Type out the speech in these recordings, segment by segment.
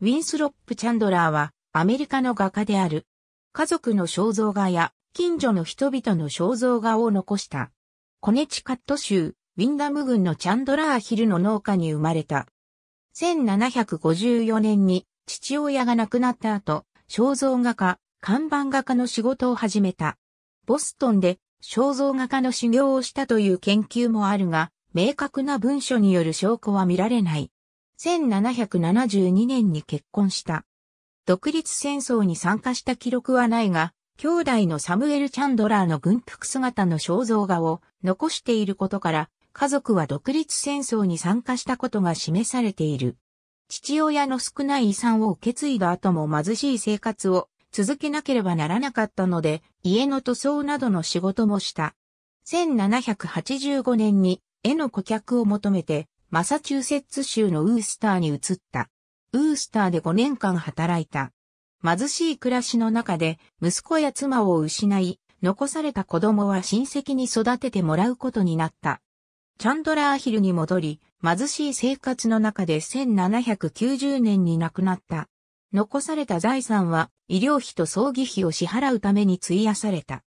ウィンスロップ・チャンドラーはアメリカの画家である。家族の肖像画や近所の人々の肖像画を残した。コネチカット州ウィンダム郡のチャンドラーヒルの農家に生まれた。1754年に父親が亡くなった後、肖像画家、看板画家の仕事を始めた。ボストンで肖像画家の修行をしたという研究もあるが、明確な文書による証拠は見られない。1772年に結婚した。独立戦争に参加した記録はないが、兄弟のサムエル・チャンドラーの軍服姿の肖像画を残していることから、家族は独立戦争に参加したことが示されている。父親の少ない遺産を受け継いだ後も貧しい生活を続けなければならなかったので、家の塗装などの仕事もした。1785年に絵の顧客を求めてマサチューセッツ州のウースターに移った。ウースターで5年間働いた。貧しい暮らしの中で息子や妻を失い、残された子供は親戚に育ててもらうことになった。チャンドラーヒルに戻り、貧しい生活の中で1790年に亡くなった。残された財産は医療費と葬儀費を支払うために費やされた。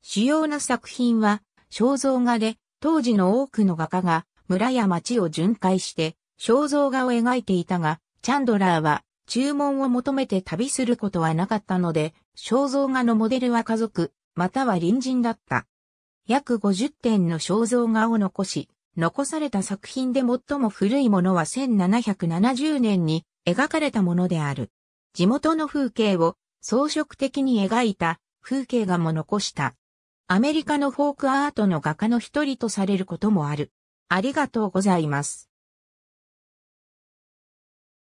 主要な作品は肖像画で当時の多くの画家が村や町を巡回して、肖像画を描いていたが、チャンドラーは注文を求めて旅することはなかったので、肖像画のモデルは家族、または隣人だった。約50点の肖像画を残し、残された作品で最も古いものは1770年に描かれたものである。地元の風景を装飾的に描いた風景画も残した。アメリカのフォークアートの画家の一人とされることもある。ありがとうございます。